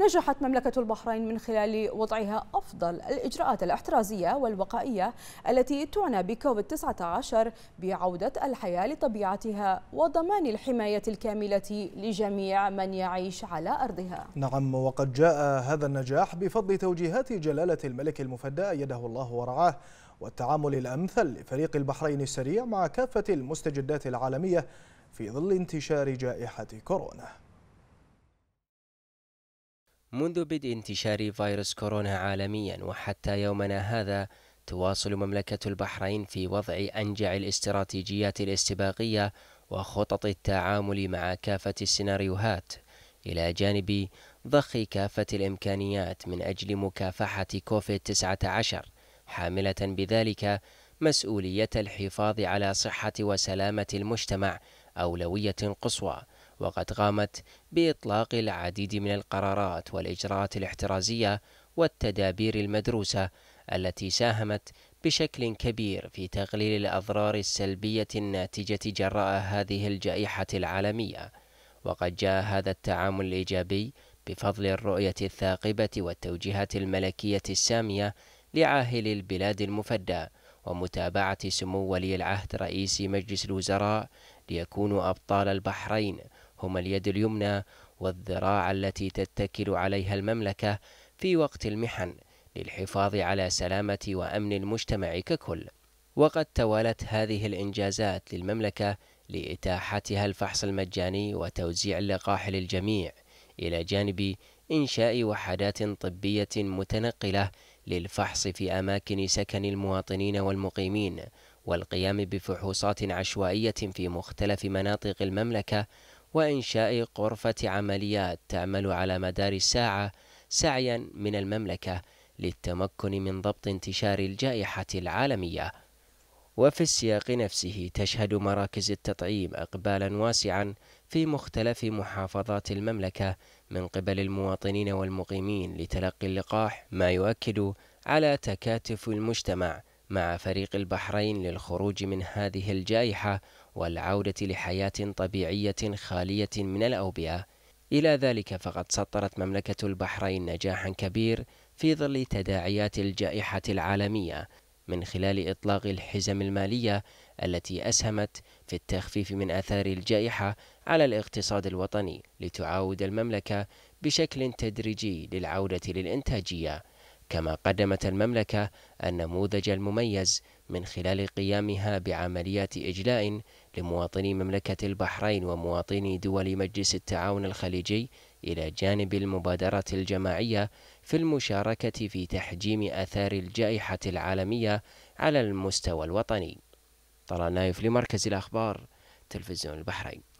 نجحت مملكة البحرين من خلال وضعها أفضل الإجراءات الاحترازية والوقائية التي تعنى بكوفيد 19 بعودة الحياة لطبيعتها وضمان الحماية الكاملة لجميع من يعيش على أرضها نعم وقد جاء هذا النجاح بفضل توجيهات جلالة الملك المفدى أيده الله ورعاه والتعامل الأمثل لفريق البحرين السريع مع كافة المستجدات العالمية في ظل انتشار جائحة كورونا منذ بدء انتشار فيروس كورونا عالميا وحتى يومنا هذا تواصل مملكة البحرين في وضع أنجع الاستراتيجيات الاستباقية وخطط التعامل مع كافة السيناريوهات إلى جانب ضخ كافة الإمكانيات من أجل مكافحة كوفيد 19 حاملة بذلك مسؤولية الحفاظ على صحة وسلامة المجتمع أولوية قصوى وقد قامت بإطلاق العديد من القرارات والإجراءات الاحترازية والتدابير المدروسة التي ساهمت بشكل كبير في تقليل الأضرار السلبية الناتجة جراء هذه الجائحة العالمية، وقد جاء هذا التعامل الإيجابي بفضل الرؤية الثاقبة والتوجيهات الملكية السامية لعاهل البلاد المفدى ومتابعة سمو ولي العهد رئيس مجلس الوزراء ليكونوا أبطال البحرين هما اليد اليمنى والذراع التي تتكل عليها المملكة في وقت المحن للحفاظ على سلامة وأمن المجتمع ككل وقد توالت هذه الإنجازات للمملكة لإتاحتها الفحص المجاني وتوزيع اللقاح للجميع إلى جانب إنشاء وحدات طبية متنقلة للفحص في أماكن سكن المواطنين والمقيمين والقيام بفحوصات عشوائية في مختلف مناطق المملكة وإنشاء غرفة عمليات تعمل على مدار الساعة سعيا من المملكة للتمكن من ضبط انتشار الجائحة العالمية وفي السياق نفسه تشهد مراكز التطعيم اقبالا واسعا في مختلف محافظات المملكه من قبل المواطنين والمقيمين لتلقي اللقاح ما يؤكد على تكاتف المجتمع مع فريق البحرين للخروج من هذه الجائحه والعودة لحياة طبيعية خالية من الأوبئة إلى ذلك فقد سطرت مملكة البحرين نجاحا كبير في ظل تداعيات الجائحة العالمية من خلال إطلاق الحزم المالية التي أسهمت في التخفيف من آثار الجائحة على الاقتصاد الوطني لتعاود المملكة بشكل تدريجي للعودة للإنتاجية، كما قدمت المملكة النموذج المميز من خلال قيامها بعمليات إجلاء لمواطني مملكة البحرين ومواطني دول مجلس التعاون الخليجي إلى جانب المبادرة الجماعية في المشاركة في تحجيم آثار الجائحة العالمية على المستوى الوطني. طلال نايف لمركز الأخبار تلفزيون البحرين.